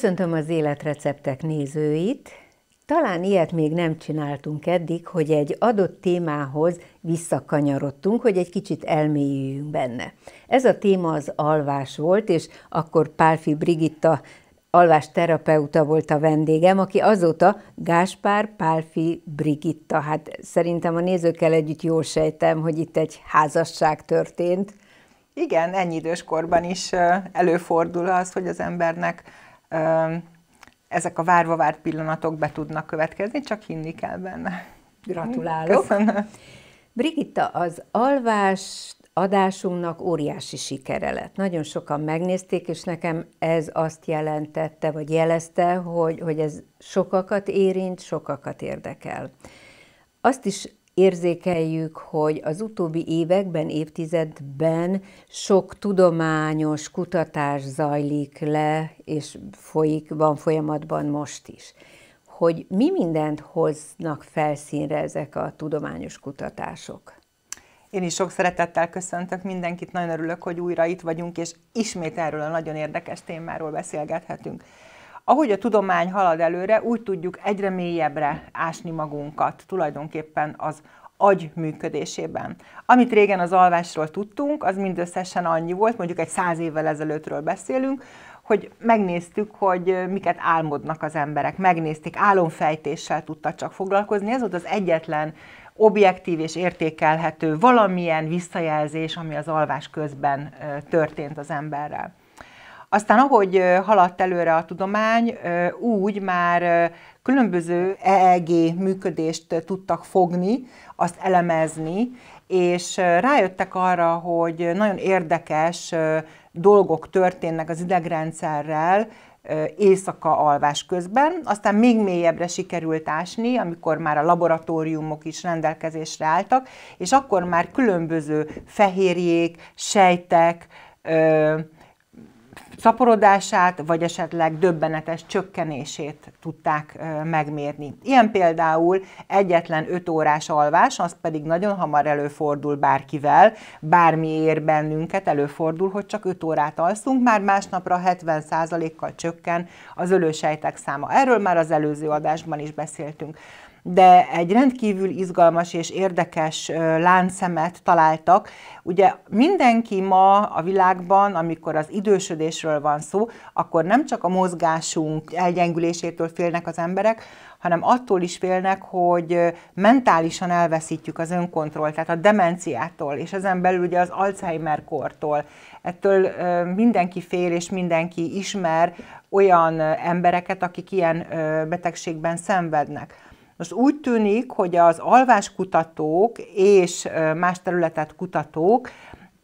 Köszöntöm az életreceptek nézőit! Talán ilyet még nem csináltunk eddig, hogy egy adott témához visszakanyarodtunk, hogy egy kicsit elmélyüljünk benne. Ez a téma az alvás volt, és akkor Pálfi Brigitta alvás terapeuta volt a vendégem, aki azóta Gáspár Pálfi Brigitta. Hát szerintem a nézőkkel együtt jól sejtem, hogy itt egy házasság történt. Igen, ennyi időskorban is előfordul az, hogy az embernek ezek a várva várt pillanatok be tudnak következni, csak hinni kell benne. Gratulálok! Köszönöm. Brigitta, az alvás adásunknak óriási sikere lett. Nagyon sokan megnézték, és nekem ez azt jelentette, vagy jelezte, hogy, hogy ez sokakat érint, sokakat érdekel. Azt is érzékeljük, hogy az utóbbi években, évtizedben sok tudományos kutatás zajlik le, és folyik, van folyamatban most is. Hogy mi mindent hoznak felszínre ezek a tudományos kutatások? Én is sok szeretettel köszöntök mindenkit, nagyon örülök, hogy újra itt vagyunk, és ismét erről a nagyon érdekes témáról beszélgethetünk. Ahogy a tudomány halad előre, úgy tudjuk egyre mélyebbre ásni magunkat tulajdonképpen az agy működésében. Amit régen az alvásról tudtunk, az mindösszesen annyi volt, mondjuk egy száz évvel ezelőttről beszélünk, hogy megnéztük, hogy miket álmodnak az emberek, megnézték, álomfejtéssel tudtak csak foglalkozni, ez volt az egyetlen objektív és értékelhető valamilyen visszajelzés, ami az alvás közben történt az emberrel. Aztán ahogy haladt előre a tudomány, úgy már különböző EEG működést tudtak fogni, azt elemezni, és rájöttek arra, hogy nagyon érdekes dolgok történnek az idegrendszerrel, éjszaka alvás közben, aztán még mélyebbre sikerült ásni, amikor már a laboratóriumok is rendelkezésre álltak, és akkor már különböző fehérjék, sejtek, szaporodását, vagy esetleg döbbenetes csökkenését tudták megmérni. Ilyen például egyetlen 5 órás alvás, az pedig nagyon hamar előfordul bárkivel, bármi ér bennünket, előfordul, hogy csak 5 órát alszunk, már másnapra 70%-kal csökken az ölősejtek száma. Erről már az előző adásban is beszéltünk de egy rendkívül izgalmas és érdekes láncszemet találtak. Ugye mindenki ma a világban, amikor az idősödésről van szó, akkor nem csak a mozgásunk elgyengülésétől félnek az emberek, hanem attól is félnek, hogy mentálisan elveszítjük az önkontrollt, tehát a demenciától, és ezen belül ugye az Alzheimer-kortól. Ettől mindenki fél, és mindenki ismer olyan embereket, akik ilyen betegségben szenvednek. Most úgy tűnik, hogy az alváskutatók és más területet kutatók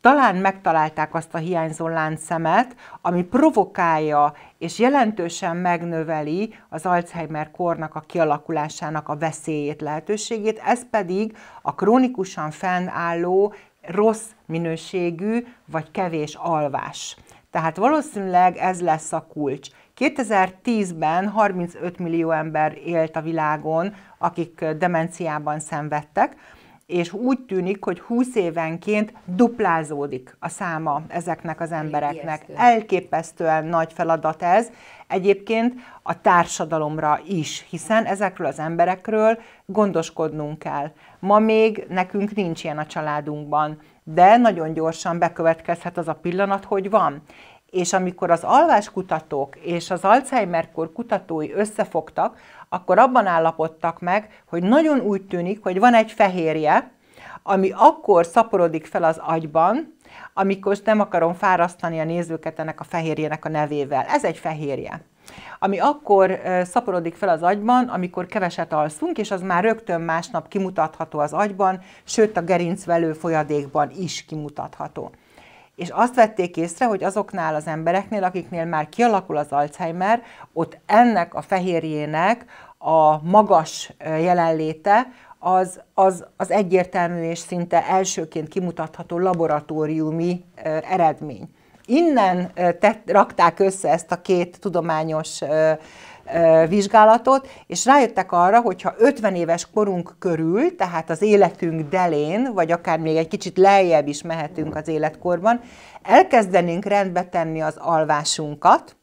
talán megtalálták azt a hiányzó láncszemet, ami provokálja és jelentősen megnöveli az Alzheimer kornak a kialakulásának a veszélyét, lehetőségét, ez pedig a krónikusan fennálló rossz minőségű vagy kevés alvás. Tehát valószínűleg ez lesz a kulcs. 2010-ben 35 millió ember élt a világon, akik demenciában szenvedtek, és úgy tűnik, hogy 20 évenként duplázódik a száma ezeknek az embereknek. Elképesztően nagy feladat ez. Egyébként a társadalomra is, hiszen ezekről az emberekről gondoskodnunk kell. Ma még nekünk nincs ilyen a családunkban, de nagyon gyorsan bekövetkezhet az a pillanat, hogy van és amikor az alváskutatók és az Alzheimer-kor kutatói összefogtak, akkor abban állapodtak meg, hogy nagyon úgy tűnik, hogy van egy fehérje, ami akkor szaporodik fel az agyban, amikor nem akarom fárasztani a nézőket ennek a fehérjének a nevével. Ez egy fehérje ami akkor szaporodik fel az agyban, amikor keveset alszunk, és az már rögtön másnap kimutatható az agyban, sőt a gerincvelő folyadékban is kimutatható és azt vették észre, hogy azoknál az embereknél, akiknél már kialakul az Alzheimer, ott ennek a fehérjének a magas jelenléte az, az, az egyértelmű és szinte elsőként kimutatható laboratóriumi eredmény. Innen tett, rakták össze ezt a két tudományos vizsgálatot, és rájöttek arra, hogyha 50 éves korunk körül, tehát az életünk delén, vagy akár még egy kicsit lejjebb is mehetünk az életkorban, elkezdenénk rendbe tenni az alvásunkat,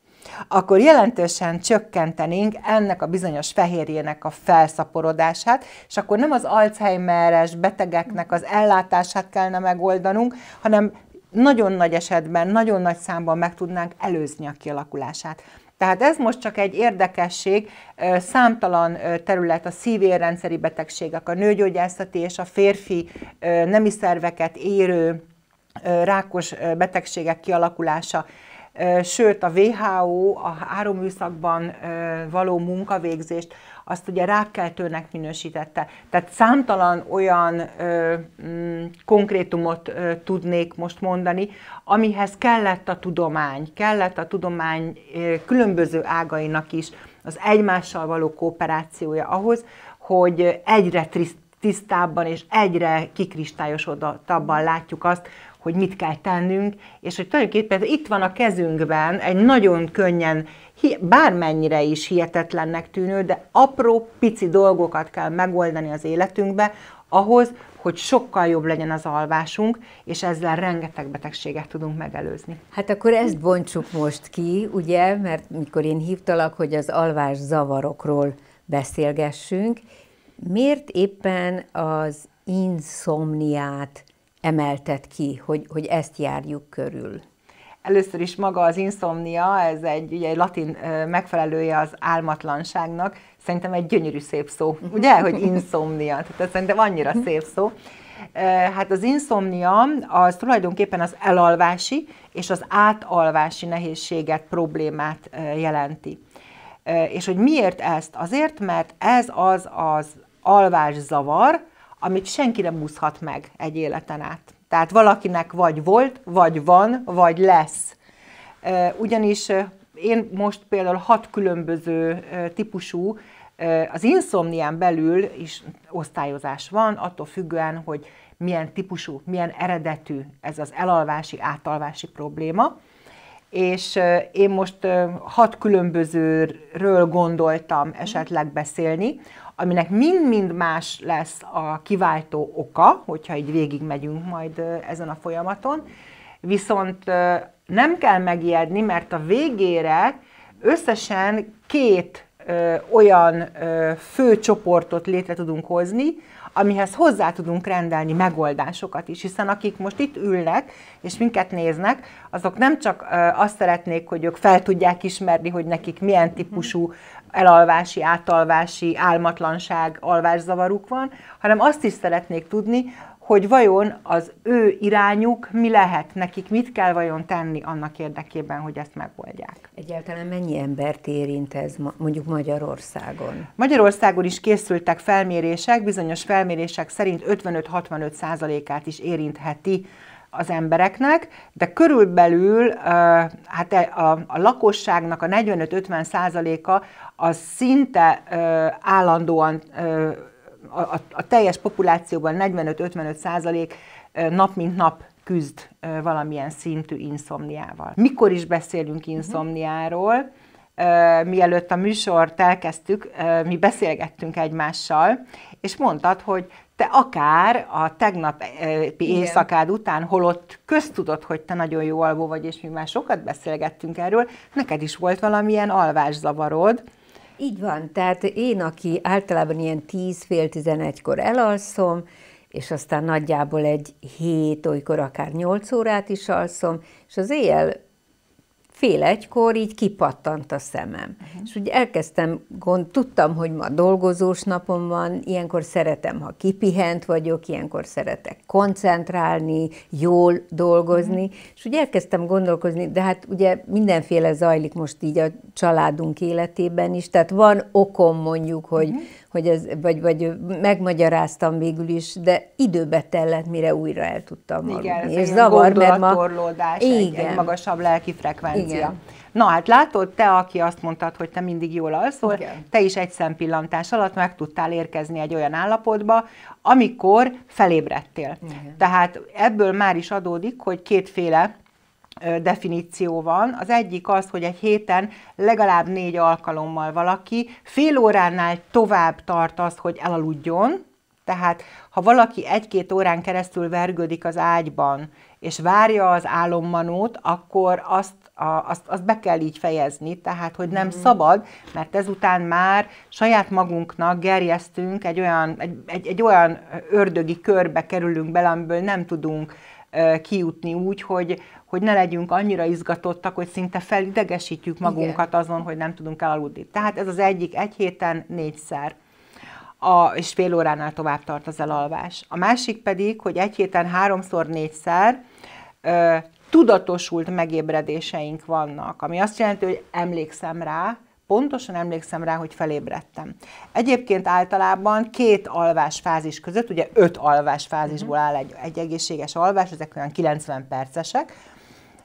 akkor jelentősen csökkentenénk ennek a bizonyos fehérjének a felszaporodását, és akkor nem az Alzheimeres betegeknek az ellátását kellene megoldanunk, hanem nagyon nagy esetben, nagyon nagy számban meg tudnánk előzni a kialakulását. Tehát ez most csak egy érdekesség, számtalan terület a szívérrendszeri betegségek, a nőgyógyászati és a férfi nemi szerveket érő rákos betegségek kialakulása sőt a WHO a műszakban való munkavégzést azt ugye rákkeltőnek minősítette. Tehát számtalan olyan ö, m, mm, konkrétumot ö, tudnék most mondani, amihez kellett a tudomány, kellett a tudomány ö, különböző ágainak is az egymással való kooperációja ahhoz, hogy egyre tisztábban és egyre kikristályosodottabban látjuk azt, hogy mit kell tennünk, és hogy tulajdonképpen itt van a kezünkben egy nagyon könnyen, bármennyire is hihetetlennek tűnő, de apró, pici dolgokat kell megoldani az életünkbe, ahhoz, hogy sokkal jobb legyen az alvásunk, és ezzel rengeteg betegséget tudunk megelőzni. Hát akkor ezt bontsuk most ki, ugye, mert mikor én hívtalak, hogy az alvás zavarokról beszélgessünk, miért éppen az inszomniát emeltet ki, hogy, hogy ezt járjuk körül? Először is maga az inszomnia, ez egy, ugye, egy latin megfelelője az álmatlanságnak, szerintem egy gyönyörű szép szó, ugye, hogy inszomnia, tehát ez szerintem annyira szép szó. Hát az inszomnia az tulajdonképpen az elalvási és az átalvási nehézséget, problémát jelenti. És hogy miért ezt? Azért, mert ez az az alvászavar, amit senki nem úszhat meg egy életen át. Tehát valakinek vagy volt, vagy van, vagy lesz. Ugyanis én most például hat különböző típusú, az inszomnián belül is osztályozás van, attól függően, hogy milyen típusú, milyen eredetű ez az elalvási, átalvási probléma. És én most hat különbözőről gondoltam esetleg beszélni, aminek mind-mind más lesz a kiváltó oka, hogyha így végigmegyünk majd ezen a folyamaton, viszont nem kell megijedni, mert a végére összesen két olyan fő csoportot létre tudunk hozni, amihez hozzá tudunk rendelni megoldásokat is, hiszen akik most itt ülnek és minket néznek, azok nem csak azt szeretnék, hogy ők fel tudják ismerni, hogy nekik milyen mhm. típusú elalvási, átalvási, álmatlanság, alvászavaruk van, hanem azt is szeretnék tudni, hogy vajon az ő irányuk mi lehet nekik, mit kell vajon tenni annak érdekében, hogy ezt megoldják. Egyáltalán mennyi embert érint ez mondjuk Magyarországon? Magyarországon is készültek felmérések, bizonyos felmérések szerint 55-65 százalékát is érintheti az embereknek, de körülbelül hát e, a, a lakosságnak a 45-50 százaléka az szinte állandóan a, a, a teljes populációban 45-55 százalék nap mint nap küzd valamilyen szintű inszomniával. Mikor is beszélünk mhm. inszomniáról? Mielőtt a műsort elkezdtük, mi beszélgettünk egymással, és mondtad, hogy te akár a tegnapi e, éjszakád után, holott köztudod, hogy te nagyon jó alvó vagy, és mi már sokat beszélgettünk erről, neked is volt valamilyen alvászavarod, így van, tehát én, aki általában ilyen 10 fél 11-kor elalszom, és aztán nagyjából egy hét, olykor akár 8 órát is alszom, és az éjjel fél egykor így kipattant a szemem. Uh-huh. És úgy elkezdtem, gond, tudtam, hogy ma dolgozós napom van, ilyenkor szeretem, ha kipihent vagyok, ilyenkor szeretek koncentrálni, jól dolgozni, uh-huh. és úgy elkezdtem gondolkozni, de hát ugye mindenféle zajlik most így a családunk életében is, tehát van okom mondjuk, hogy, uh-huh hogy ez, vagy, vagy megmagyaráztam végül is, de időbe tellett, mire újra el tudtam igen, aludni. Igen, és zavar, mert ma... igen. Egy, egy magasabb lelki frekvencia. Igen. Na hát látod, te, aki azt mondtad, hogy te mindig jól alszol, Igen. te is egy szempillantás alatt meg tudtál érkezni egy olyan állapotba, amikor felébredtél. Igen. Tehát ebből már is adódik, hogy kétféle definíció van. Az egyik az, hogy egy héten legalább négy alkalommal valaki fél óránál tovább tart az, hogy elaludjon, tehát ha valaki egy-két órán keresztül vergődik az ágyban, és várja az álommanót, akkor azt, a, azt, azt be kell így fejezni, tehát hogy nem mm szabad, mert ezután már saját magunknak gerjesztünk, egy olyan, egy, egy, egy olyan ördögi körbe kerülünk bele, amiből nem tudunk kijutni úgy, hogy, hogy ne legyünk annyira izgatottak, hogy szinte felidegesítjük magunkat Igen. azon, hogy nem tudunk elaludni. Tehát ez az egyik, egy héten négyszer. A, és fél óránál tovább tart az elalvás. A másik pedig, hogy egy héten háromszor, négyszer ö, tudatosult megébredéseink vannak, ami azt jelenti, hogy emlékszem rá, pontosan emlékszem rá, hogy felébredtem. Egyébként általában két alvás fázis között, ugye öt alvás fázisból mhm. áll egy, egy egészséges alvás, ezek olyan 90 percesek,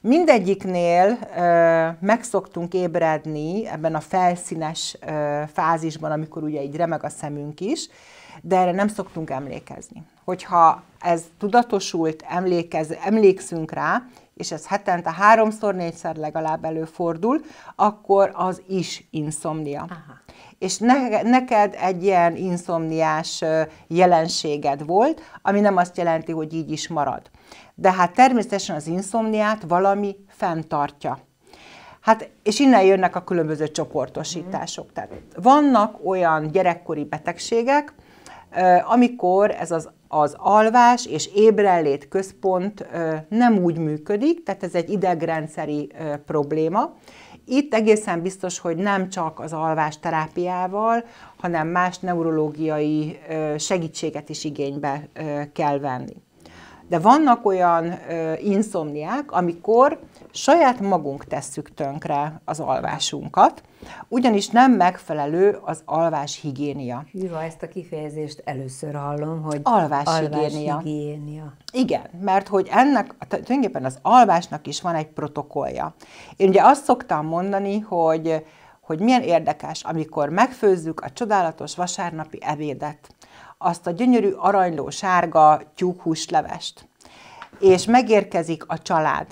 Mindegyiknél ö, megszoktunk ébredni ebben a felszínes ö, fázisban, amikor ugye így remeg a szemünk is, de erre nem szoktunk emlékezni. Hogyha ez tudatosult, emlékez, emlékszünk rá, és ez hetente háromszor, négyszer legalább előfordul, akkor az is inszomnia. Aha és ne, neked egy ilyen inszomniás jelenséged volt, ami nem azt jelenti, hogy így is marad. De hát természetesen az inszomniát valami fenntartja. Hát, és innen jönnek a különböző csoportosítások. Tehát vannak olyan gyerekkori betegségek, amikor ez az, az alvás és ébrenlét központ nem úgy működik, tehát ez egy idegrendszeri probléma, itt egészen biztos, hogy nem csak az alvás terápiával, hanem más neurológiai segítséget is igénybe kell venni de vannak olyan ö, inszomniák, amikor saját magunk tesszük tönkre az alvásunkat, ugyanis nem megfelelő az alvás higiénia. Jó, ezt a kifejezést először hallom, hogy alvás, alvás higiénia. higiénia. Igen, mert hogy ennek tulajdonképpen az alvásnak is van egy protokollja. Én ugye azt szoktam mondani, hogy hogy milyen érdekes, amikor megfőzzük a csodálatos vasárnapi ebédet, azt a gyönyörű aranyló sárga tyúkhúslevest, és megérkezik a család,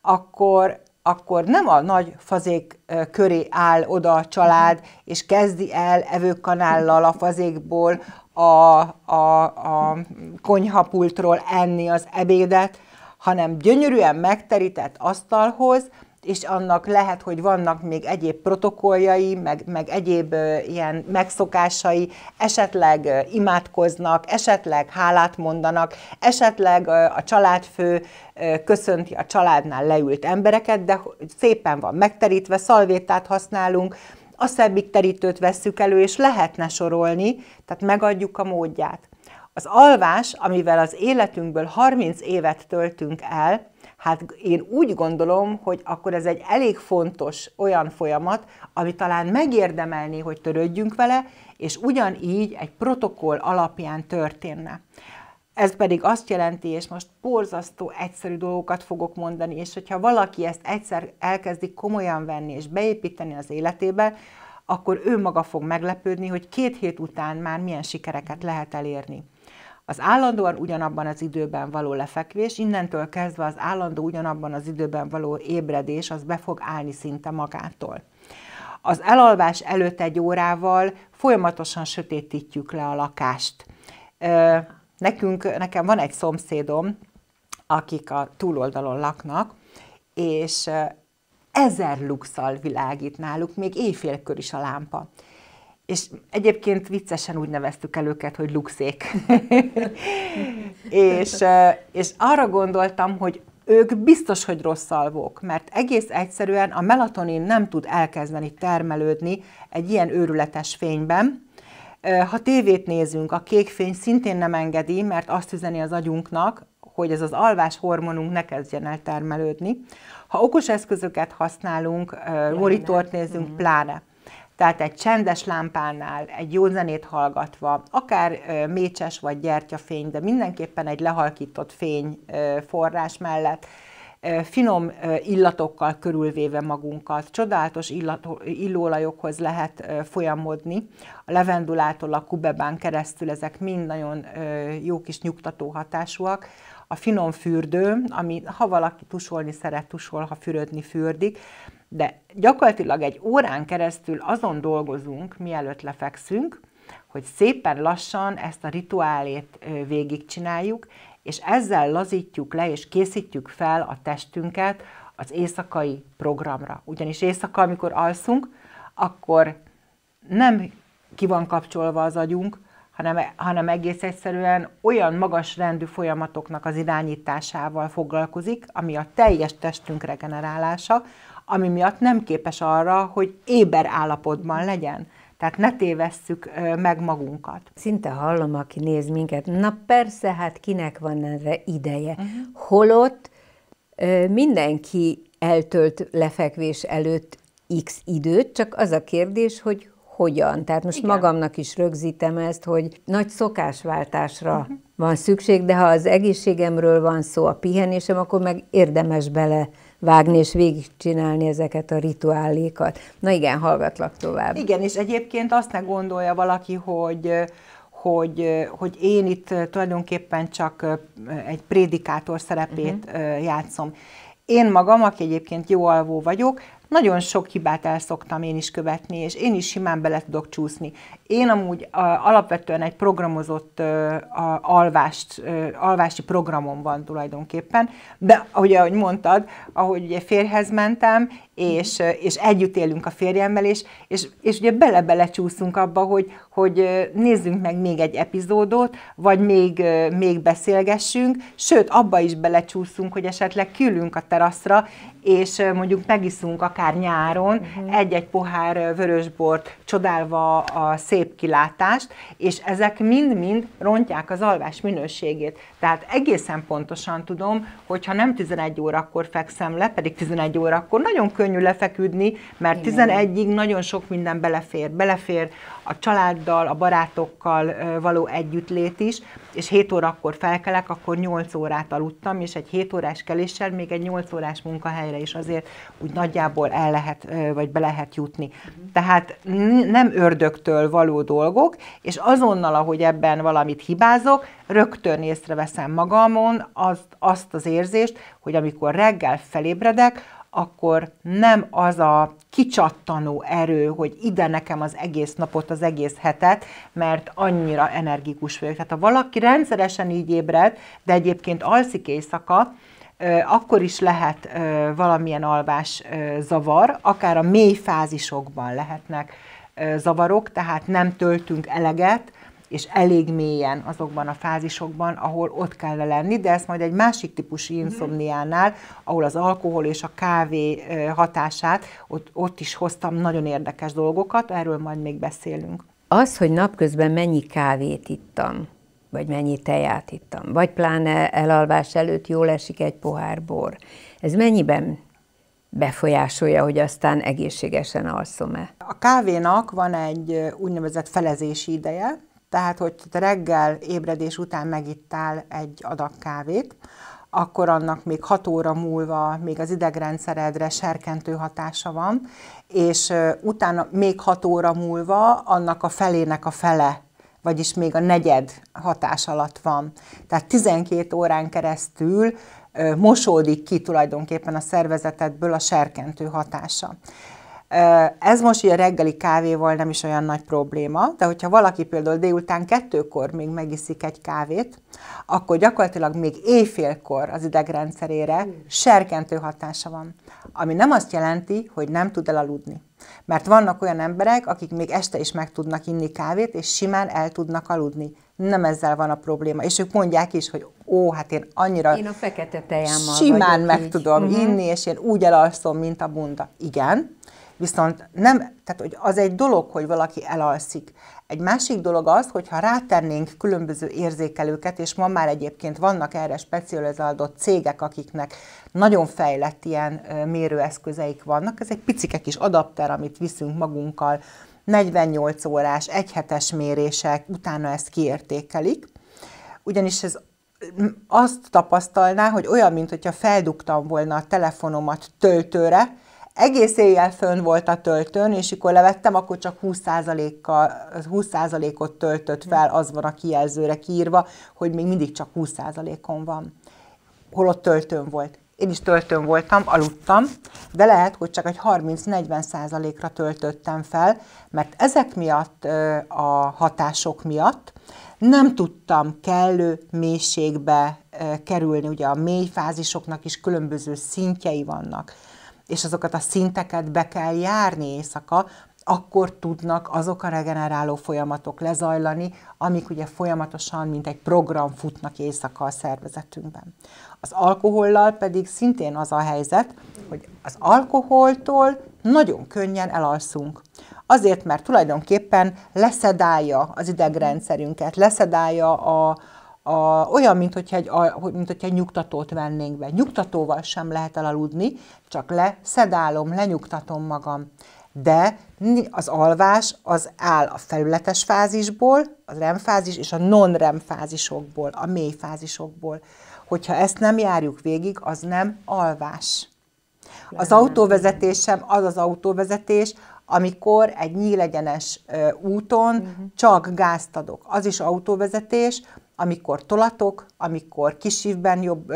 akkor akkor nem a nagy fazék köré áll oda a család, és kezdi el evőkanállal a fazékból a, a, a konyhapultról enni az ebédet, hanem gyönyörűen megterített asztalhoz és annak lehet, hogy vannak még egyéb protokolljai, meg, meg egyéb ilyen megszokásai, esetleg imádkoznak, esetleg hálát mondanak, esetleg a családfő köszönti a családnál leült embereket, de szépen van megterítve, szalvétát használunk, a szebbik terítőt vesszük elő, és lehetne sorolni, tehát megadjuk a módját. Az alvás, amivel az életünkből 30 évet töltünk el, Hát én úgy gondolom, hogy akkor ez egy elég fontos olyan folyamat, ami talán megérdemelné, hogy törődjünk vele, és ugyanígy egy protokoll alapján történne. Ez pedig azt jelenti, és most borzasztó egyszerű dolgokat fogok mondani, és hogyha valaki ezt egyszer elkezdi komolyan venni és beépíteni az életébe, akkor ő maga fog meglepődni, hogy két hét után már milyen sikereket lehet elérni. Az állandóan ugyanabban az időben való lefekvés, innentől kezdve az állandó ugyanabban az időben való ébredés, az be fog állni szinte magától. Az elalvás előtt egy órával folyamatosan sötétítjük le a lakást. Nekünk, nekem van egy szomszédom, akik a túloldalon laknak, és ezer luxal világít náluk, még éjfélkör is a lámpa és egyébként viccesen úgy neveztük el őket, hogy luxék. és, és arra gondoltam, hogy ők biztos, hogy rossz alvók, mert egész egyszerűen a melatonin nem tud elkezdeni termelődni egy ilyen őrületes fényben. Ha tévét nézünk, a kék fény szintén nem engedi, mert azt üzeni az agyunknak, hogy ez az alvás hormonunk ne kezdjen el termelődni. Ha okos eszközöket használunk, monitort nézünk, mhm. pláne. pláne tehát egy csendes lámpánál, egy jó zenét hallgatva, akár mécses vagy gyertyafény, de mindenképpen egy lehalkított fény forrás mellett, finom illatokkal körülvéve magunkat. Csodálatos illató, illóolajokhoz lehet folyamodni. A levendulától a kubebán keresztül ezek mind nagyon jó kis nyugtató hatásúak. A finom fürdő, ami ha valaki tusolni szeret, tusol, ha fürödni fürdik, de gyakorlatilag egy órán keresztül azon dolgozunk, mielőtt lefekszünk, hogy szépen lassan ezt a rituálét végigcsináljuk, és ezzel lazítjuk le és készítjük fel a testünket az éjszakai programra. Ugyanis éjszaka, amikor alszunk, akkor nem ki van kapcsolva az agyunk, hanem, hanem egész egyszerűen olyan magas rendű folyamatoknak az irányításával foglalkozik, ami a teljes testünk regenerálása, ami miatt nem képes arra, hogy éber állapotban legyen. Tehát ne tévesszük meg magunkat. Szinte hallom, aki néz minket, na persze, hát kinek van erre ideje. Uh-huh. Holott mindenki eltölt lefekvés előtt x időt, csak az a kérdés, hogy hogyan. Tehát most Igen. magamnak is rögzítem ezt, hogy nagy szokásváltásra uh-huh. van szükség, de ha az egészségemről van szó, a pihenésem, akkor meg érdemes bele vágni és végigcsinálni ezeket a rituálékat. Na igen, hallgatlak tovább. Igen, és egyébként azt ne gondolja valaki, hogy hogy, hogy én itt eh, tulajdonképpen csak eh, egy prédikátor szerepét uh-huh. játszom. Én magam, aki egyébként jó alvó vagyok, nagyon sok hibát el szoktam én is követni, és én is simán bele tudok csúszni. Én amúgy a, alapvetően egy programozott a, a, alvást, a, alvási programom van tulajdonképpen, de ahogy, ahogy mondtad, ahogy ugye férhez mentem, és, és együtt élünk a férjemmel, és, és, és ugye bele-bele csúszunk abba, hogy, hogy nézzünk meg még egy epizódot, vagy még, még beszélgessünk, sőt, abba is belecsúszunk, hogy esetleg külünk a teraszra, és mondjuk megiszunk akár nyáron uh-huh. egy-egy pohár vörösbort, csodálva a szép kilátást, és ezek mind-mind rontják az alvás minőségét. Tehát egészen pontosan tudom, hogy ha nem 11 órakor fekszem le, pedig 11 órakor nagyon könnyű lefeküdni, mert Igen. 11-ig nagyon sok minden belefér. Belefér a családdal, a barátokkal való együttlét is, és 7 órakor felkelek, akkor 8 órát aludtam, és egy 7 órás keléssel még egy 8 órás munkahelyre amire is azért úgy nagyjából el lehet, vagy be lehet jutni. Tehát nem ördögtől való dolgok, és azonnal, ahogy ebben valamit hibázok, rögtön észreveszem magamon azt, azt az érzést, hogy amikor reggel felébredek, akkor nem az a kicsattanó erő, hogy ide nekem az egész napot, az egész hetet, mert annyira energikus vagyok. Tehát ha valaki rendszeresen így ébred, de egyébként alszik éjszaka, akkor is lehet valamilyen alvás zavar, akár a mély fázisokban lehetnek zavarok, tehát nem töltünk eleget, és elég mélyen azokban a fázisokban, ahol ott kell lenni, de ez majd egy másik típusú mhm. inszomniánál, ahol az alkohol és a kávé hatását, ott, ott is hoztam nagyon érdekes dolgokat, erről majd még beszélünk. Az, hogy napközben mennyi kávét ittam, vagy mennyi teját ittam, vagy pláne elalvás előtt jól esik egy pohár bor. Ez mennyiben befolyásolja, hogy aztán egészségesen alszom-e? A kávénak van egy úgynevezett felezési ideje, tehát, hogy te reggel ébredés után megittál egy adag kávét, akkor annak még 6 óra múlva még az idegrendszeredre serkentő hatása van, és utána még 6 óra múlva annak a felének a fele vagyis még a negyed hatás alatt van. Tehát 12 órán keresztül mosódik ki tulajdonképpen a szervezetedből a serkentő hatása. Ez most ugye reggeli kávéval nem is olyan nagy probléma, de hogyha valaki például délután kettőkor még megiszik egy kávét, akkor gyakorlatilag még éjfélkor az idegrendszerére serkentő hatása van. Ami nem azt jelenti, hogy nem tud elaludni. Mert vannak olyan emberek, akik még este is meg tudnak inni kávét, és simán el tudnak aludni. Nem ezzel van a probléma. És ők mondják is, hogy ó, hát én annyira én a fekete tejámmal simán meg így. tudom uh-huh. inni, és én úgy elalszom, mint a bunda. Igen, viszont nem, tehát hogy az egy dolog, hogy valaki elalszik. Egy másik dolog az, hogyha rátennénk különböző érzékelőket, és ma már egyébként vannak erre specializálódott cégek, akiknek nagyon fejlett ilyen mérőeszközeik vannak, ez egy picike kis adapter, amit viszünk magunkkal, 48 órás, egyhetes mérések, utána ezt kiértékelik, ugyanis ez azt tapasztalná, hogy olyan, mint hogyha feldugtam volna a telefonomat töltőre, egész éjjel fönn volt a töltőn, és mikor levettem, akkor csak 20 20%-ot töltött fel, hmm. az van a kijelzőre kiírva, hogy még mindig csak 20%-on van. Holott töltőn volt. Én is töltőn voltam, aludtam, de lehet, hogy csak egy 30-40 százalékra töltöttem fel, mert ezek miatt, a hatások miatt nem tudtam kellő mélységbe kerülni. Ugye a mély fázisoknak is különböző szintjei vannak és azokat a szinteket be kell járni éjszaka, akkor tudnak azok a regeneráló folyamatok lezajlani, amik ugye folyamatosan, mint egy program futnak éjszaka a szervezetünkben. Az alkohollal pedig szintén az a helyzet, hogy az alkoholtól nagyon könnyen elalszunk. Azért, mert tulajdonképpen leszedálja az idegrendszerünket, leszedálja a, a, olyan, mint hogyha, egy, a, mint hogyha egy nyugtatót vennénk be. Nyugtatóval sem lehet elaludni, csak leszedálom, lenyugtatom magam de az alvás az áll a felületes fázisból, a REM fázis és a non-REM fázisokból, a mély fázisokból. Hogyha ezt nem járjuk végig, az nem alvás. Az autóvezetés sem az az autóvezetés, amikor egy nyílegyenes úton uh-huh. csak gázt adok. Az is autóvezetés, amikor tolatok, amikor évben, jobb,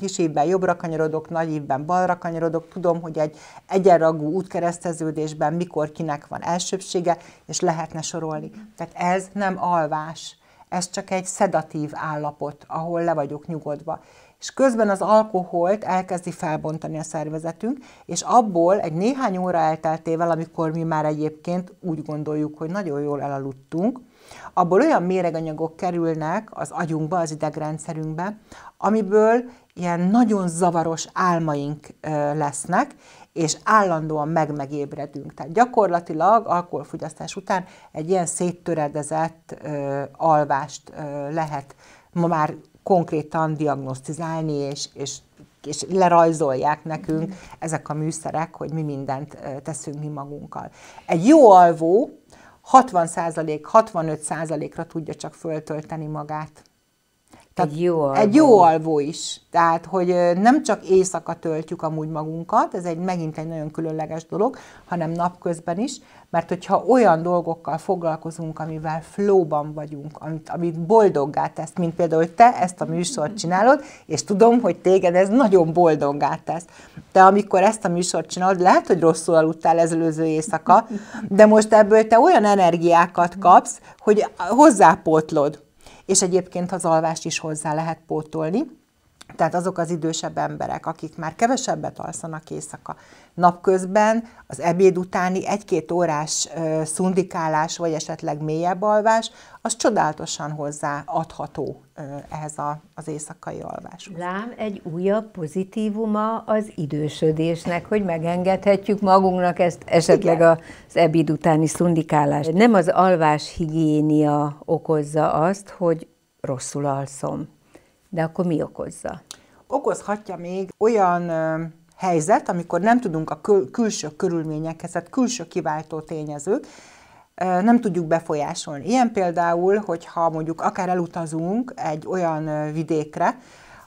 kis évben jobbra kanyarodok, évben balra kanyarodok, tudom, hogy egy egyenragú útkereszteződésben mikor kinek van elsőbsége, és lehetne sorolni. Tehát ez nem alvás, ez csak egy szedatív állapot, ahol le vagyok nyugodva és közben az alkoholt elkezdi felbontani a szervezetünk, és abból egy néhány óra elteltével, amikor mi már egyébként úgy gondoljuk, hogy nagyon jól elaludtunk, abból olyan méreganyagok kerülnek az agyunkba, az idegrendszerünkbe, amiből ilyen nagyon zavaros álmaink lesznek, és állandóan megmegébredünk. Tehát gyakorlatilag alkoholfogyasztás után egy ilyen széttöredezett alvást lehet ma már konkrétan diagnosztizálni, és, és, és lerajzolják nekünk ezek a műszerek, hogy mi mindent teszünk mi magunkkal. Egy jó alvó 60%, 65%-ra tudja csak föltölteni magát. Tehát egy jó, alvó. egy jó alvó is. Tehát, hogy nem csak éjszaka töltjük amúgy magunkat, ez egy megint egy nagyon különleges dolog, hanem napközben is, mert hogyha olyan dolgokkal foglalkozunk, amivel flóban vagyunk, amit, amit boldoggá tesz, mint például, hogy te ezt a műsort csinálod, és tudom, hogy téged ez nagyon boldoggá tesz. Te amikor ezt a műsort csinálod, lehet, hogy rosszul aludtál ez előző éjszaka, de most ebből te olyan energiákat kapsz, hogy hozzápótlod és egyébként az alvást is hozzá lehet pótolni tehát azok az idősebb emberek, akik már kevesebbet alszanak éjszaka, napközben az ebéd utáni egy-két órás szundikálás, vagy esetleg mélyebb alvás, az csodálatosan adható ehhez a, az éjszakai alváshoz. Lám egy újabb pozitívuma az idősödésnek, hogy megengedhetjük magunknak ezt esetleg Igen. az ebéd utáni szundikálást. Nem az alvás higiénia okozza azt, hogy rosszul alszom de akkor mi okozza? Okozhatja még olyan helyzet, amikor nem tudunk a kül- külső körülményekhez, tehát külső kiváltó tényezők, nem tudjuk befolyásolni. Ilyen például, hogyha mondjuk akár elutazunk egy olyan vidékre,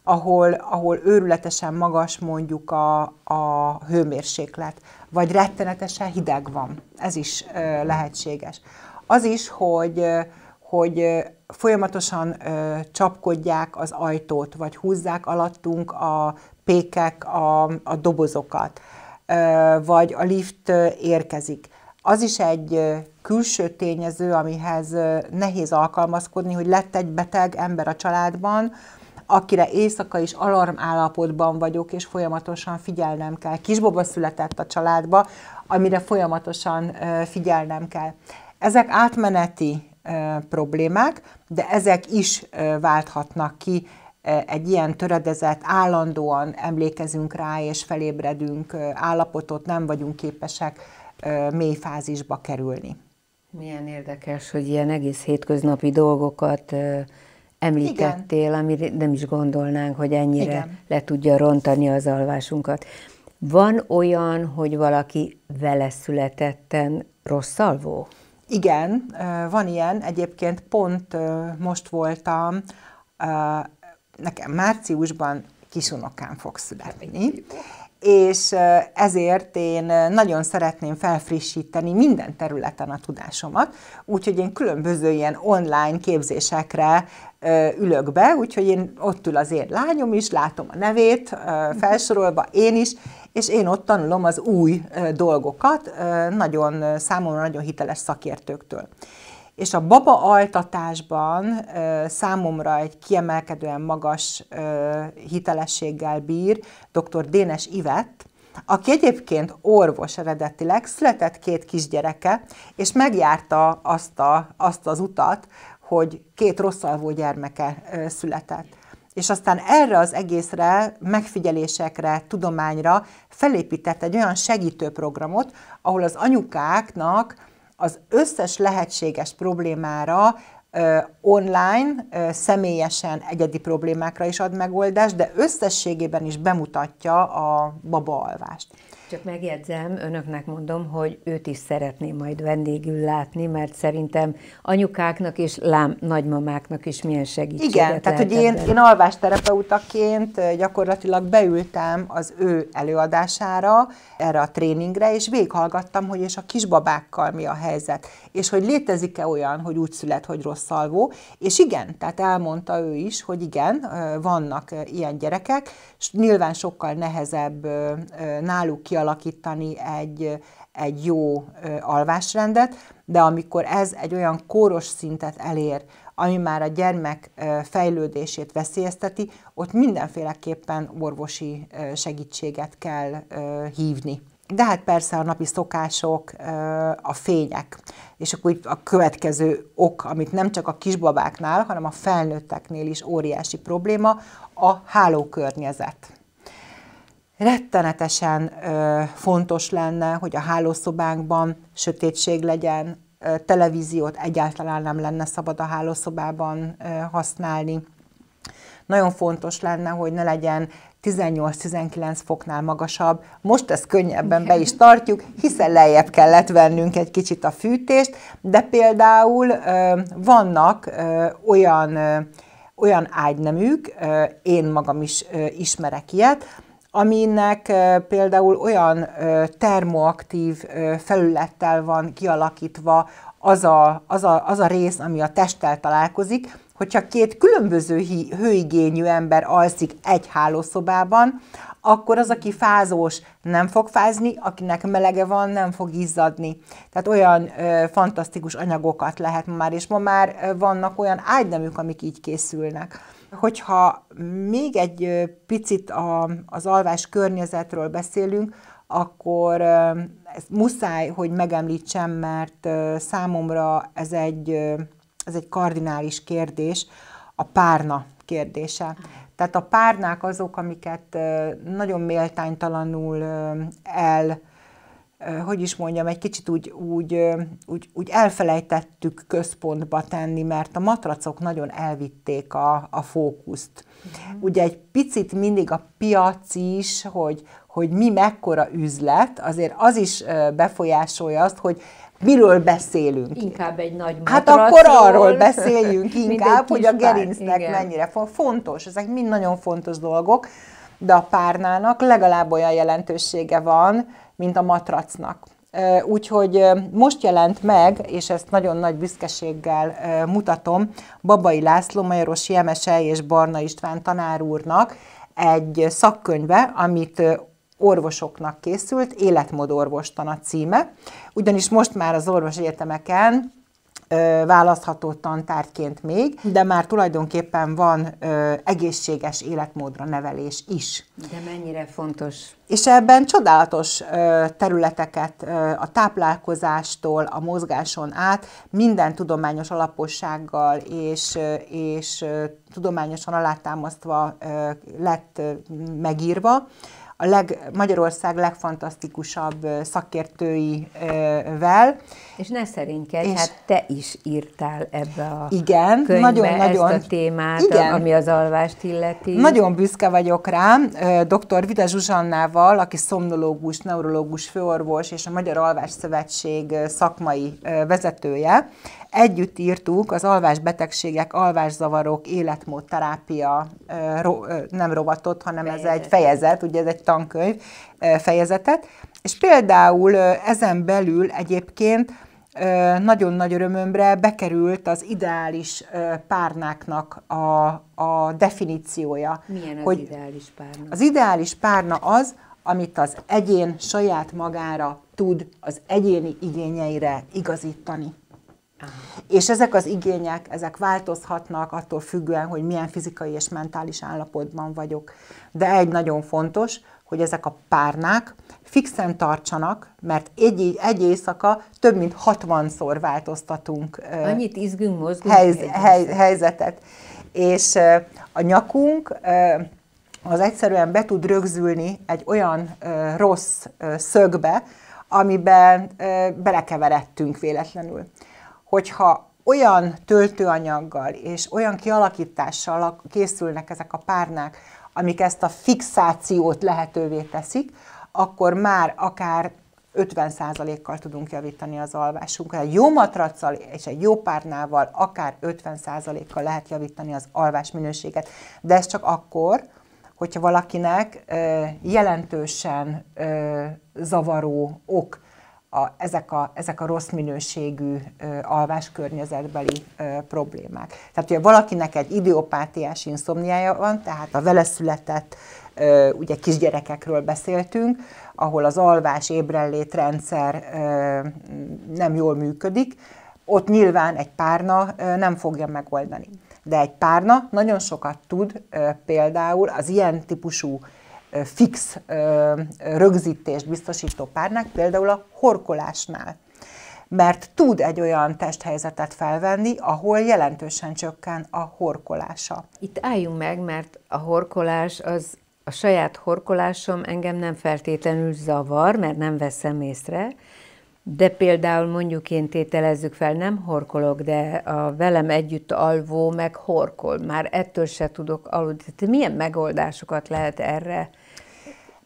ahol, ahol őrületesen magas mondjuk a, a hőmérséklet, vagy rettenetesen hideg van. Ez is lehetséges. Az is, hogy hogy folyamatosan ö, csapkodják az ajtót, vagy húzzák alattunk a pékek, a, a dobozokat, ö, vagy a lift érkezik. Az is egy külső tényező, amihez nehéz alkalmazkodni, hogy lett egy beteg ember a családban, akire éjszaka is alarm állapotban vagyok, és folyamatosan figyelnem kell. Kisboba született a családba, amire folyamatosan figyelnem kell. Ezek átmeneti problémák, de ezek is válthatnak ki egy ilyen töredezett, állandóan emlékezünk rá és felébredünk állapotot, nem vagyunk képesek mély fázisba kerülni. Milyen érdekes, hogy ilyen egész hétköznapi dolgokat említettél, ami amire nem is gondolnánk, hogy ennyire Igen. le tudja rontani az alvásunkat. Van olyan, hogy valaki vele születetten rossz alvó? Igen, van ilyen. Egyébként pont most voltam, nekem márciusban kisunokám fog születni, és ezért én nagyon szeretném felfrissíteni minden területen a tudásomat, úgyhogy én különböző ilyen online képzésekre ülök be, úgyhogy én ott ül az én lányom is, látom a nevét felsorolva, én is, és én ott tanulom az új dolgokat, nagyon számomra nagyon hiteles szakértőktől. És a baba altatásban számomra egy kiemelkedően magas hitelességgel bír dr. Dénes Ivett, aki egyébként orvos eredetileg, született két kisgyereke, és megjárta azt, a, azt az utat, hogy két rosszalvó gyermeke született és aztán erre az egészre, megfigyelésekre, tudományra felépített egy olyan segítő programot, ahol az anyukáknak az összes lehetséges problémára online, személyesen egyedi problémákra is ad megoldást, de összességében is bemutatja a babaalvást. Csak megjegyzem, önöknek mondom, hogy őt is szeretném majd vendégül látni, mert szerintem anyukáknak és lám nagymamáknak is milyen segítséget Igen, tehát hogy én, én alvásterapeutaként gyakorlatilag beültem az ő előadására, erre a tréningre, és véghallgattam, hogy és a kisbabákkal mi a helyzet, és hogy létezik-e olyan, hogy úgy szület, hogy rossz alvó, és igen, tehát elmondta ő is, hogy igen, vannak ilyen gyerekek, nyilván sokkal nehezebb náluk kialakítani egy, egy jó alvásrendet, de amikor ez egy olyan kóros szintet elér, ami már a gyermek fejlődését veszélyezteti, ott mindenféleképpen orvosi segítséget kell hívni de hát persze a napi szokások, a fények, és akkor a következő ok, amit nem csak a kisbabáknál, hanem a felnőtteknél is óriási probléma, a hálókörnyezet. Rettenetesen fontos lenne, hogy a hálószobánkban sötétség legyen, televíziót egyáltalán nem lenne szabad a hálószobában használni. Nagyon fontos lenne, hogy ne legyen 18-19 foknál magasabb, most ezt könnyebben be is tartjuk, hiszen lejjebb kellett vennünk egy kicsit a fűtést, de például vannak olyan, olyan ágyneműk, én magam is ismerek ilyet, aminek például olyan termoaktív felülettel van kialakítva az a, az, a, az a rész, ami a testtel találkozik, hogyha két különböző hí, hőigényű ember alszik egy hálószobában, akkor az, aki fázós, nem fog fázni, akinek melege van, nem fog izzadni. Tehát olyan ö, fantasztikus anyagokat lehet ma már, és ma már vannak olyan ágynemük, amik így készülnek. Hogyha még egy picit a, az alvás környezetről beszélünk, akkor ezt muszáj, hogy megemlítsem, mert számomra ez egy, ez egy kardinális kérdés, a párna kérdése. Tehát a párnák azok, amiket nagyon méltánytalanul el, hogy is mondjam, egy kicsit úgy, úgy, úgy, úgy elfelejtettük központba tenni, mert a matracok nagyon elvitték a, a fókuszt. Uh-huh. Ugye egy picit mindig a piac is, hogy hogy mi mekkora üzlet, azért az is befolyásolja azt, hogy miről beszélünk. Inkább egy nagy hát matracról. Hát akkor arról beszéljünk inkább, hogy a gerincnek igen. mennyire fontos. Ezek mind nagyon fontos dolgok, de a párnának legalább olyan jelentősége van, mint a matracnak. Úgyhogy most jelent meg, és ezt nagyon nagy büszkeséggel mutatom, Babai László, Majoros Jemese és Barna István tanár úrnak egy szakkönyve, amit orvosoknak készült, életmódorvostan a címe, ugyanis most már az orvos egyetemeken választható tantárgyként még, de már tulajdonképpen van ö, egészséges életmódra nevelés is. De mennyire fontos. És ebben csodálatos ö, területeket ö, a táplálkozástól, a mozgáson át minden tudományos alapossággal és, és tudományosan alátámasztva lett megírva a leg, Magyarország legfantasztikusabb szakértőivel. És ne szerénykedj, és hát te is írtál ebbe a igen, könyvbe nagyon, ezt nagyon, a témát, igen, ami az alvást illeti. Nagyon büszke vagyok rá. Dr. Vida Zsuzsannával, aki szomnológus, neurológus, főorvos és a Magyar Alvás Szövetség szakmai vezetője, Együtt írtuk az alvásbetegségek, alvászavarok, életmódterápia, ro, nem rovatot, hanem fejezet. ez egy fejezet, ugye ez egy tankönyv fejezetet. És például ezen belül egyébként nagyon nagy örömömre bekerült az ideális párnáknak a, a definíciója. Milyen az hogy ideális párna? Az ideális párna az, amit az egyén saját magára tud az egyéni igényeire igazítani. És ezek az igények, ezek változhatnak attól függően, hogy milyen fizikai és mentális állapotban vagyok. De egy nagyon fontos, hogy ezek a párnák fixen tartsanak, mert egy, egy éjszaka több mint 60-szor változtatunk Annyit izgünk, mozgunk helyz, hely, helyzetet. És a nyakunk az egyszerűen be tud rögzülni egy olyan rossz szögbe, amiben belekeveredtünk véletlenül hogyha olyan töltőanyaggal és olyan kialakítással készülnek ezek a párnák, amik ezt a fixációt lehetővé teszik, akkor már akár 50%-kal tudunk javítani az alvásunkat. Egy jó matraccal és egy jó párnával akár 50%-kal lehet javítani az alvás minőséget. De ez csak akkor, hogyha valakinek jelentősen zavaró ok a, ezek, a, ezek a rossz minőségű ö, alvás környezetbeli ö, problémák. Tehát, hogyha valakinek egy idiopátiás inszomniája van, tehát a vele született, ö, ugye kisgyerekekről beszéltünk, ahol az alvás ébrenlét rendszer ö, nem jól működik, ott nyilván egy párna ö, nem fogja megoldani. De egy párna nagyon sokat tud ö, például az ilyen típusú fix rögzítést biztosító párnák, például a horkolásnál mert tud egy olyan testhelyzetet felvenni, ahol jelentősen csökken a horkolása. Itt álljunk meg, mert a horkolás az a saját horkolásom engem nem feltétlenül zavar, mert nem veszem észre, de például mondjuk én tételezzük fel, nem horkolok, de a velem együtt alvó meg horkol. Már ettől se tudok aludni. Tehát milyen megoldásokat lehet erre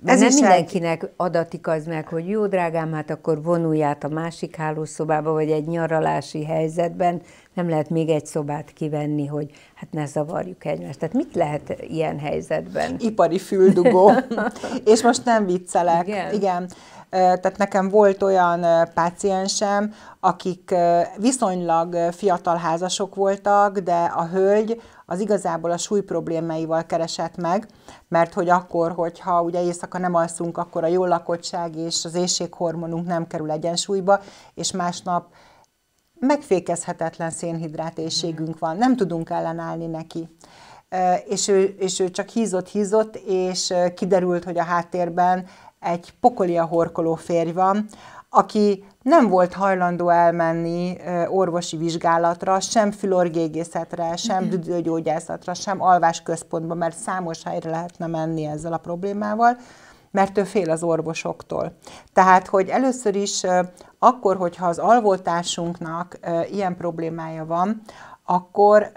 ez nem mindenkinek egy... adatik az meg, hogy jó drágám, hát akkor vonulj át a másik hálószobába, vagy egy nyaralási helyzetben, nem lehet még egy szobát kivenni, hogy hát ne zavarjuk egymást. Tehát mit lehet ilyen helyzetben? Ipari füldugó. És most nem viccelek. Igen. Igen. Tehát nekem volt olyan páciensem, akik viszonylag fiatal házasok voltak, de a hölgy az igazából a súly problémáival keresett meg, mert hogy akkor, hogyha ugye éjszaka nem alszunk, akkor a jól lakottság és az éjséghormonunk nem kerül egyensúlyba, és másnap megfékezhetetlen szénhidrát éjségünk van, nem tudunk ellenállni neki és ő, és ő csak hízott, hízott, és kiderült, hogy a háttérben egy pokolia horkoló férj van, aki nem volt hajlandó elmenni orvosi vizsgálatra, sem fülorgégészetre, sem büdőgyógyászatra, mhm. sem alvásközpontba, mert számos helyre lehetne menni ezzel a problémával, mert ő fél az orvosoktól. Tehát, hogy először is akkor, hogyha az alvoltásunknak ilyen problémája van, akkor,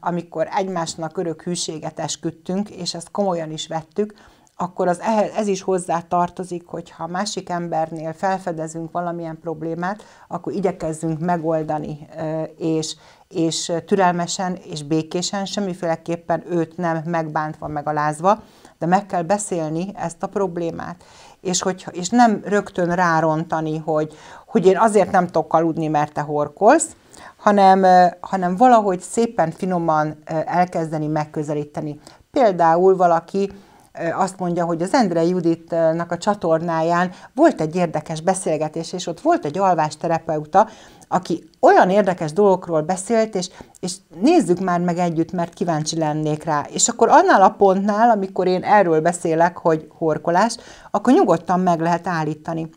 amikor egymásnak örök hűséget esküdtünk, és ezt komolyan is vettük, akkor az, ez is hozzá tartozik, hogyha a másik embernél felfedezünk valamilyen problémát, akkor igyekezzünk megoldani, és, és türelmesen és békésen, semmiféleképpen őt nem megbántva, megalázva, de meg kell beszélni ezt a problémát. És, hogy, és nem rögtön rárontani, hogy, hogy én azért nem tudok aludni, mert te horkolsz, hanem, hanem valahogy szépen, finoman elkezdeni megközelíteni. Például valaki azt mondja, hogy az Endre Juditnak a csatornáján volt egy érdekes beszélgetés, és ott volt egy terapeuta, aki olyan érdekes dolgokról beszélt, és, és nézzük már meg együtt, mert kíváncsi lennék rá. És akkor annál a pontnál, amikor én erről beszélek, hogy horkolás, akkor nyugodtan meg lehet állítani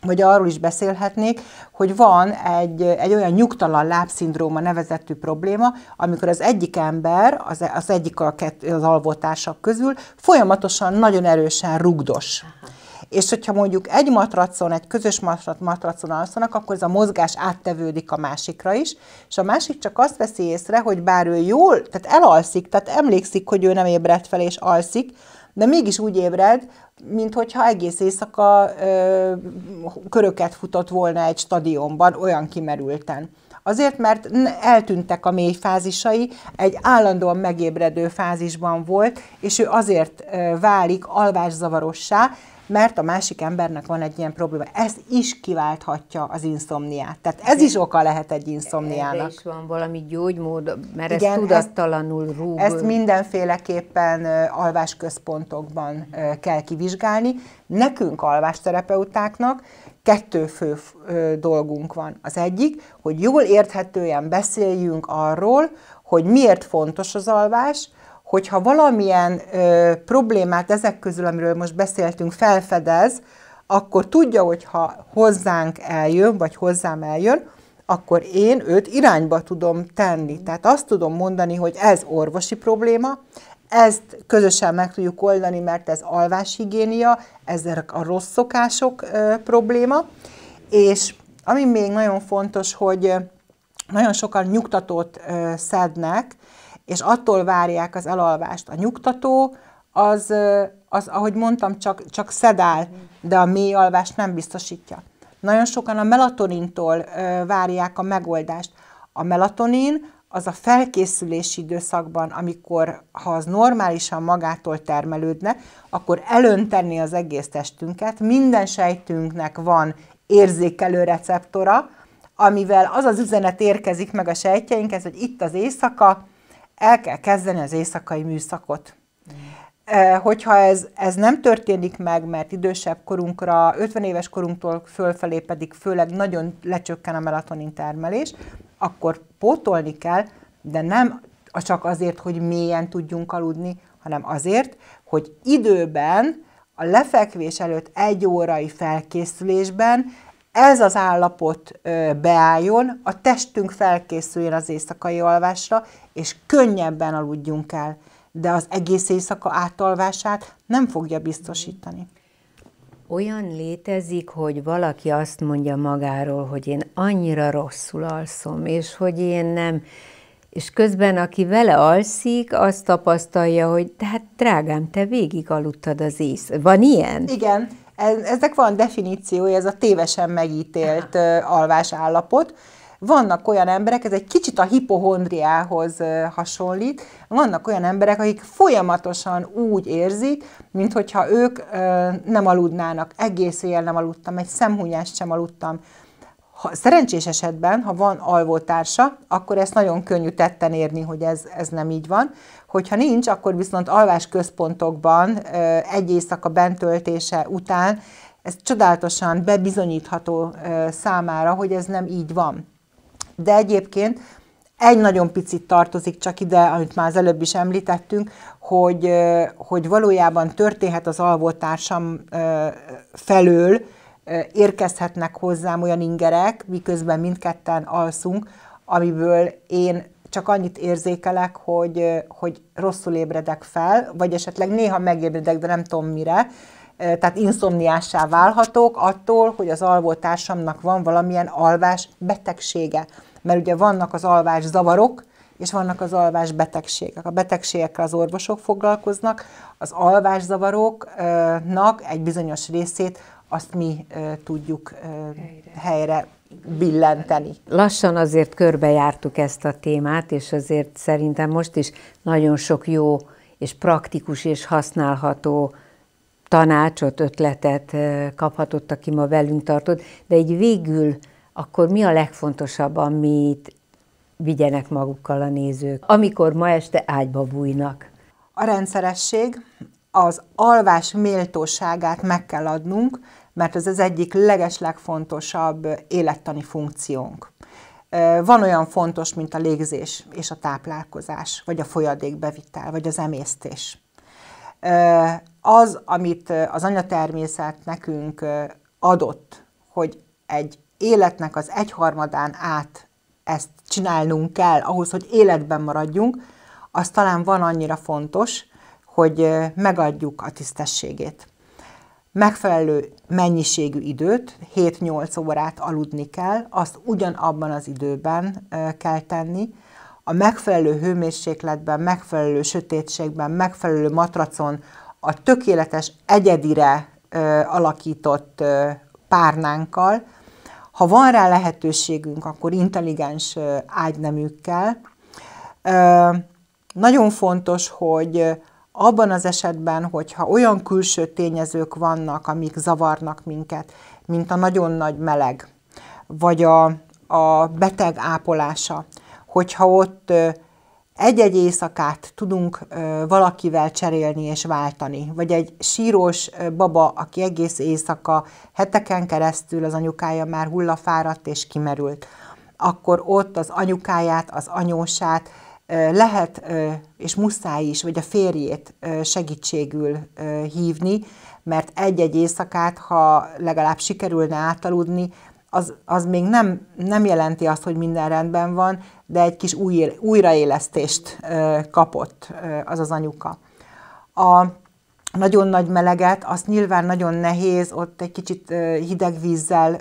vagy arról is beszélhetnék, hogy van egy, egy olyan nyugtalan lábszindróma nevezetű probléma, amikor az egyik ember, az, az egyik a kett, az alvótársak közül folyamatosan nagyon erősen rugdos. És hogyha mondjuk egy matracon, egy közös matracon alszanak, akkor ez a mozgás áttevődik a másikra is, és a másik csak azt veszi észre, hogy bár ő jól, tehát elalszik, tehát emlékszik, hogy ő nem ébredt fel és alszik, de mégis úgy ébred, mintha egész éjszaka ö, köröket futott volna egy stadionban, olyan kimerülten. Azért, mert eltűntek a mély fázisai, egy állandóan megébredő fázisban volt, és ő azért válik alvászavarossá, mert a másik embernek van egy ilyen probléma. Ez is kiválthatja az inszomniát. Tehát ez is oka lehet egy inszomniának. Erre is van valami gyógymód, mert Igen, ez tudattalanul rúg. Ezt mindenféleképpen alvásközpontokban kell kivizsgálni. Nekünk alvásterapeutáknak kettő fő dolgunk van. Az egyik, hogy jól érthetően beszéljünk arról, hogy miért fontos az alvás, hogyha valamilyen ö, problémát ezek közül, amiről most beszéltünk, felfedez, akkor tudja, hogy ha hozzánk eljön, vagy hozzám eljön, akkor én őt irányba tudom tenni. Tehát azt tudom mondani, hogy ez orvosi probléma, ezt közösen meg tudjuk oldani, mert ez alváshigiénia, ez a rossz szokások ö, probléma, és ami még nagyon fontos, hogy nagyon sokan nyugtatót ö, szednek, és attól várják az elalvást. A nyugtató az, az ahogy mondtam, csak, csak szedál, de a mély alvást nem biztosítja. Nagyon sokan a melatonintól várják a megoldást. A melatonin az a felkészülési időszakban, amikor ha az normálisan magától termelődne, akkor elöntenni az egész testünket, minden sejtünknek van érzékelő receptora, amivel az az üzenet érkezik meg a sejtjeinkhez, hogy itt az éjszaka, el kell kezdeni az éjszakai műszakot. E, hogyha ez, ez nem történik meg, mert idősebb korunkra, 50 éves korunktól fölfelé pedig főleg nagyon lecsökken a melatonin termelés, akkor pótolni kell, de nem csak azért, hogy mélyen tudjunk aludni, hanem azért, hogy időben, a lefekvés előtt egy órai felkészülésben ez az állapot beálljon, a testünk felkészüljön az éjszakai alvásra, és könnyebben aludjunk el, de az egész éjszaka átalvását nem fogja biztosítani. Olyan létezik, hogy valaki azt mondja magáról, hogy én annyira rosszul alszom, és hogy én nem, és közben, aki vele alszik, azt tapasztalja, hogy de hát drágám, te végig aludtad az ész. Van ilyen? Igen. Ezek van definíciója, ez a tévesen megítélt alvás állapot. Vannak olyan emberek, ez egy kicsit a hipohondriához hasonlít, vannak olyan emberek, akik folyamatosan úgy érzik, mintha ők nem aludnának, egész éjjel nem aludtam, egy szemhúnyást sem aludtam, ha, szerencsés esetben, ha van alvótársa, akkor ezt nagyon könnyű tetten érni, hogy ez, ez nem így van. Hogyha nincs, akkor viszont alvás központokban egy éjszaka bentöltése után ez csodálatosan bebizonyítható számára, hogy ez nem így van. De egyébként egy nagyon picit tartozik csak ide, amit már az előbb is említettünk, hogy, hogy valójában történhet az alvótársam felől, érkezhetnek hozzám olyan ingerek, miközben mindketten alszunk, amiből én csak annyit érzékelek, hogy, hogy rosszul ébredek fel, vagy esetleg néha megébredek, de nem tudom mire, tehát inszomniássá válhatok attól, hogy az alvótársamnak van valamilyen alvás betegsége. Mert ugye vannak az alvás zavarok, és vannak az alvás betegségek. A betegségekkel az orvosok foglalkoznak, az alvás zavaroknak egy bizonyos részét azt mi tudjuk helyre. helyre billenteni. Lassan azért körbejártuk ezt a témát, és azért szerintem most is nagyon sok jó és praktikus és használható tanácsot, ötletet kaphatott, aki ma velünk tartott, de így végül akkor mi a legfontosabb, amit vigyenek magukkal a nézők, amikor ma este ágyba bújnak? A rendszeresség, az alvás méltóságát meg kell adnunk, mert ez az egyik legeslegfontosabb élettani funkciónk. Van olyan fontos, mint a légzés és a táplálkozás, vagy a folyadékbevitel, vagy az emésztés. Az, amit az anyatermészet nekünk adott, hogy egy életnek az egyharmadán át ezt csinálnunk kell, ahhoz, hogy életben maradjunk, az talán van annyira fontos, hogy megadjuk a tisztességét. Megfelelő mennyiségű időt, 7-8 órát aludni kell, azt ugyanabban az időben kell tenni, a megfelelő hőmérsékletben, megfelelő sötétségben, megfelelő matracon, a tökéletes egyedire ö, alakított ö, párnánkkal, ha van rá lehetőségünk, akkor intelligens ö, ágyneműkkel. Ö, nagyon fontos, hogy abban az esetben, hogyha olyan külső tényezők vannak, amik zavarnak minket, mint a nagyon nagy meleg, vagy a, a beteg ápolása, hogyha ott egy-egy éjszakát tudunk valakivel cserélni és váltani, vagy egy sírós baba, aki egész éjszaka heteken keresztül az anyukája már hullafáradt és kimerült, akkor ott az anyukáját, az anyósát, lehet és muszáj is, vagy a férjét segítségül hívni, mert egy-egy éjszakát, ha legalább sikerülne átaludni, az, az még nem, nem jelenti azt, hogy minden rendben van, de egy kis új, újraélesztést kapott az az anyuka. A nagyon nagy meleget, azt nyilván nagyon nehéz ott egy kicsit hideg vízzel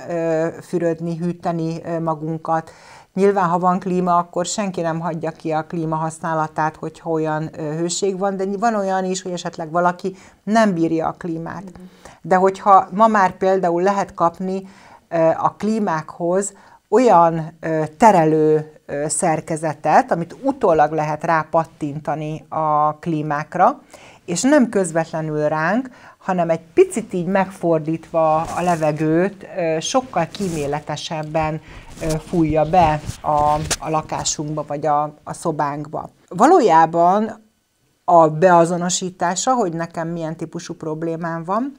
fürödni, hűteni magunkat, Nyilván, ha van klíma, akkor senki nem hagyja ki a klíma használatát, hogyha olyan hőség van, de van olyan is, hogy esetleg valaki nem bírja a klímát. Mm-hmm. De hogyha ma már például lehet kapni a klímákhoz olyan terelő szerkezetet, amit utólag lehet rápattintani a klímákra, és nem közvetlenül ránk, hanem egy picit így megfordítva a levegőt, sokkal kíméletesebben fújja be a, a lakásunkba vagy a, a szobánkba. Valójában a beazonosítása, hogy nekem milyen típusú problémám van,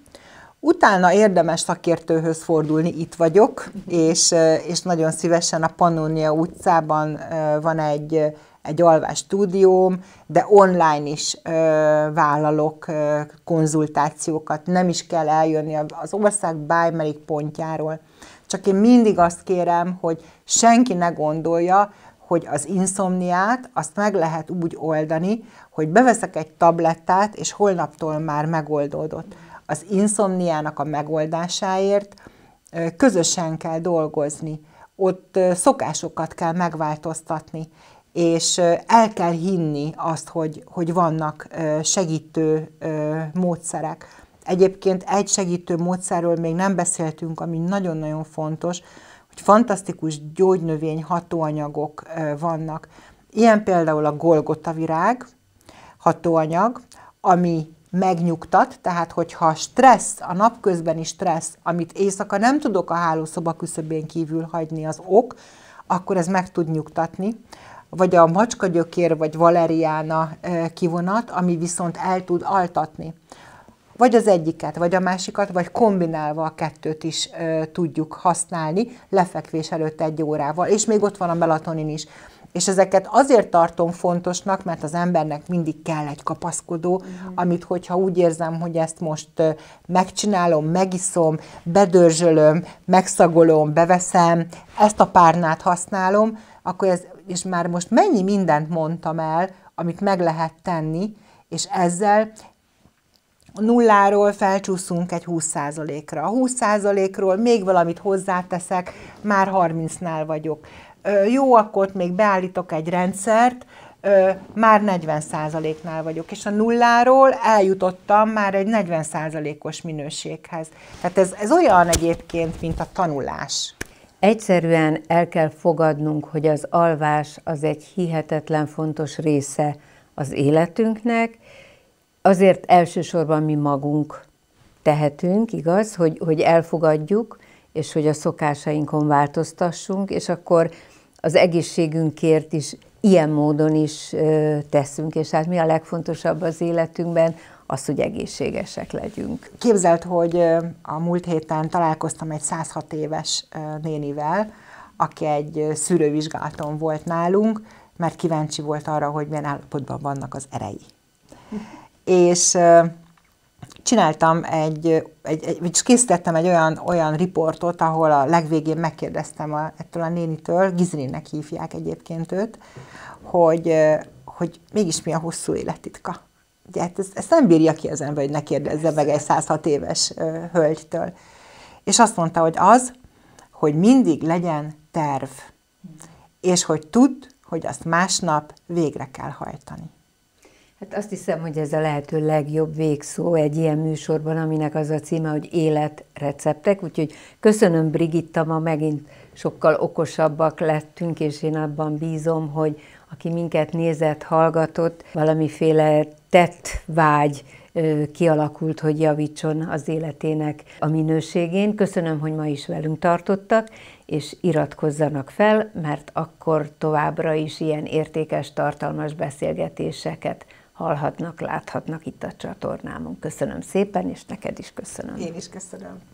Utána érdemes szakértőhöz fordulni, itt vagyok, mhm. és, eh, és nagyon szívesen a Pannonia utcában eh, van egy, egy alvás stúdióm, de online is eh, vállalok konzultációkat, nem is kell eljönni az ország bármelyik pontjáról. Csak én mindig azt kérem, hogy senki ne gondolja, hogy az inszomniát azt meg lehet úgy oldani, hogy beveszek egy tablettát, és holnaptól már megoldódott az inszomniának a megoldásáért közösen kell dolgozni, ott szokásokat kell megváltoztatni, és el kell hinni azt, hogy, hogy vannak segítő módszerek. Egyébként egy segítő módszerről még nem beszéltünk, ami nagyon-nagyon fontos, hogy fantasztikus gyógynövény hatóanyagok vannak. Ilyen például a golgotavirág hatóanyag, ami megnyugtat, tehát hogyha stressz, a napközbeni stressz, amit éjszaka nem tudok a hálószoba küszöbén kívül hagyni az ok, akkor ez meg tud nyugtatni. Vagy a macskagyökér vagy valeriána kivonat, ami viszont el tud altatni. Vagy az egyiket, vagy a másikat, vagy kombinálva a kettőt is ö, tudjuk használni lefekvés előtt egy órával, és még ott van a melatonin is. És ezeket azért tartom fontosnak, mert az embernek mindig kell egy kapaszkodó, uh-huh. amit hogyha úgy érzem, hogy ezt most megcsinálom, megiszom, bedörzsölöm, megszagolom, beveszem, ezt a párnát használom, akkor ez, és már most mennyi mindent mondtam el, amit meg lehet tenni, és ezzel nulláról felcsúszunk egy 20%-ra. A 20%-ról még valamit hozzáteszek, már 30-nál vagyok jó, akkor még beállítok egy rendszert, már 40%-nál vagyok, és a nulláról eljutottam már egy 40%-os minőséghez. Tehát ez, ez olyan egyébként, mint a tanulás. Egyszerűen el kell fogadnunk, hogy az alvás az egy hihetetlen fontos része az életünknek, azért elsősorban mi magunk tehetünk, igaz, hogy, hogy elfogadjuk, és hogy a szokásainkon változtassunk, és akkor az egészségünkért is ilyen módon is teszünk, és hát mi a legfontosabb az életünkben, az, hogy egészségesek legyünk. Képzelt, hogy a múlt héten találkoztam egy 106 éves nénivel, aki egy szűrővizsgálaton volt nálunk, mert kíváncsi volt arra, hogy milyen állapotban vannak az erei. és csináltam egy, egy, egy vagy készítettem egy olyan, olyan riportot, ahol a legvégén megkérdeztem a, ettől a nénitől, Gizrinnek hívják egyébként őt, hogy, hogy mégis mi a hosszú élettitka. Ugye, hát ezt, ezt nem bírja ki az ember, hogy ne kérdezze meg egy 106 éves ö, hölgytől. És azt mondta, hogy az, hogy mindig legyen terv, és hogy tud, hogy azt másnap végre kell hajtani. Hát azt hiszem, hogy ez a lehető legjobb végszó egy ilyen műsorban, aminek az a címe, hogy életreceptek. Úgyhogy köszönöm Brigitta, ma megint sokkal okosabbak lettünk, és én abban bízom, hogy aki minket nézett, hallgatott, valamiféle tett vágy kialakult, hogy javítson az életének a minőségén. Köszönöm, hogy ma is velünk tartottak, és iratkozzanak fel, mert akkor továbbra is ilyen értékes, tartalmas beszélgetéseket hallhatnak, láthatnak itt a csatornámon. Köszönöm szépen, és neked is köszönöm. Én is köszönöm.